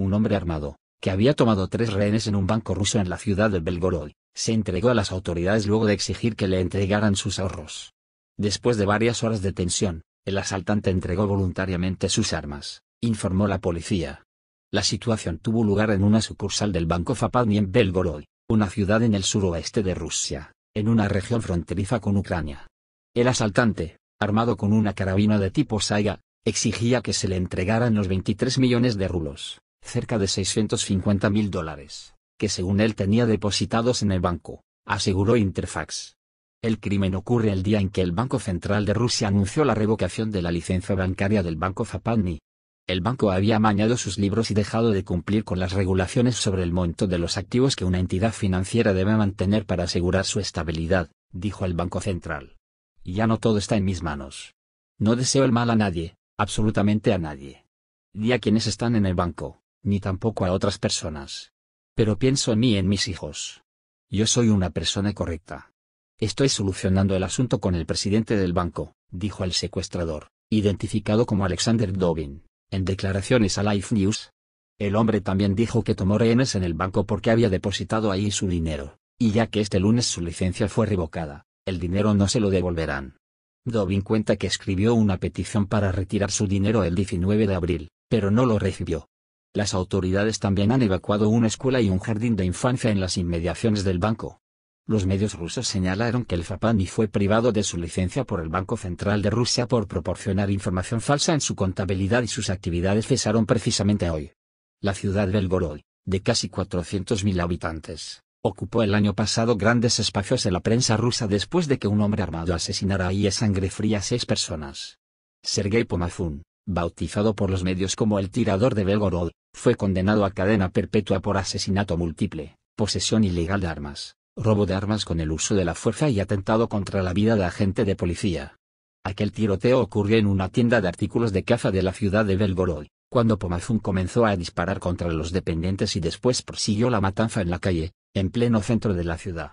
un hombre armado, que había tomado tres rehenes en un banco ruso en la ciudad de Belgorod, se entregó a las autoridades luego de exigir que le entregaran sus ahorros. Después de varias horas de tensión, el asaltante entregó voluntariamente sus armas, informó la policía. La situación tuvo lugar en una sucursal del Banco Zapadny en Belgorod, una ciudad en el suroeste de Rusia, en una región fronteriza con Ucrania. El asaltante, armado con una carabina de tipo Saiga, exigía que se le entregaran los 23 millones de rulos cerca de 650 mil dólares, que según él tenía depositados en el banco, aseguró Interfax. El crimen ocurre el día en que el Banco Central de Rusia anunció la revocación de la licencia bancaria del Banco Zapadny. El banco había amañado sus libros y dejado de cumplir con las regulaciones sobre el monto de los activos que una entidad financiera debe mantener para asegurar su estabilidad, dijo el Banco Central. ya no todo está en mis manos. No deseo el mal a nadie, absolutamente a nadie. Di a quienes están en el banco, ni tampoco a otras personas. Pero pienso en mí y en mis hijos. Yo soy una persona correcta. Estoy solucionando el asunto con el presidente del banco, dijo el secuestrador, identificado como Alexander Dobin, en declaraciones a Life News. El hombre también dijo que tomó rehenes en el banco porque había depositado ahí su dinero, y ya que este lunes su licencia fue revocada, el dinero no se lo devolverán. Dobin cuenta que escribió una petición para retirar su dinero el 19 de abril, pero no lo recibió, las autoridades también han evacuado una escuela y un jardín de infancia en las inmediaciones del banco. Los medios rusos señalaron que el Zapani fue privado de su licencia por el Banco Central de Rusia por proporcionar información falsa en su contabilidad y sus actividades cesaron precisamente hoy. La ciudad de Belgorod, de casi 400.000 habitantes, ocupó el año pasado grandes espacios en la prensa rusa después de que un hombre armado asesinara y a sangre fría a seis personas. Sergei Pomazun, bautizado por los medios como el tirador de Belgorod, fue condenado a cadena perpetua por asesinato múltiple, posesión ilegal de armas, robo de armas con el uso de la fuerza y atentado contra la vida de agente de policía. Aquel tiroteo ocurrió en una tienda de artículos de caza de la ciudad de Belgorod, cuando Pomazun comenzó a disparar contra los dependientes y después prosiguió la matanza en la calle, en pleno centro de la ciudad.